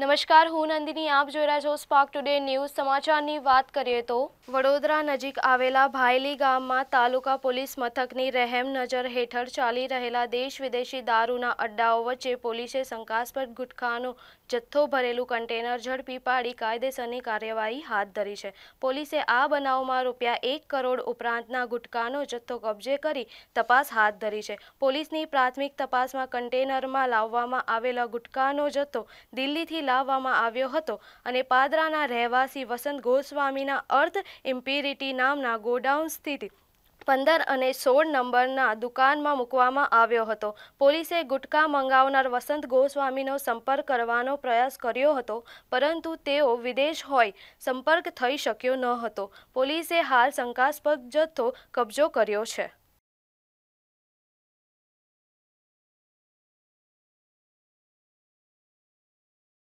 નમસ્કાર હું નંદિની આપ જોઈ રહ્યા છો સ્પાર્ક ટુડે ન્યૂઝ સમાચારની વાત કરીએ તો વડોદરા નજીક આવેલા ભાયલી ગામમાં તાલુકા પોલીસ મથકની રહેમ નજર હેઠળ ચાલી રહેલા દેશ વિદેશી દારૂના અડ્ડાઓ વચ્ચે પોલીસે શંકાસ્પદ ગુટખાનો જથ્થો ભરેલું કન્ટેનર ઝડપી પાડી કાયદેસરની કાર્યવાહી હાથ ધરી છે પોલીસે આ બનાવમાં રૂપિયા એક કરોડ ઉપરાંતના ગુટખાનો જથ્થો કબજે કરી તપાસ હાથ ધરી છે પોલીસની પ્રાથમિક તપાસમાં કન્ટેનરમાં લાવવામાં આવેલા ગુટખાનો જથ્થો દિલ્હીથી લાવવામાં આવ્યો હતો અને પાદરાના રહેવાસી વસંત ગોસ્વામીના અર્થ ઇમ્પિરિટી નામના ગોડાઉન સ્થિત પંદર અને સોળ નંબરના દુકાનમાં મૂકવામાં આવ્યો હતો પોલીસે ગુટકા મંગાવનાર વસંત ગોસ્વામીનો સંપર્ક કરવાનો પ્રયાસ કર્યો હતો પરંતુ તેઓ વિદેશ હોય સંપર્ક થઈ શક્યો ન હતો પોલીસે હાલ શંકાસ્પદ જથ્થો કબજો કર્યો છે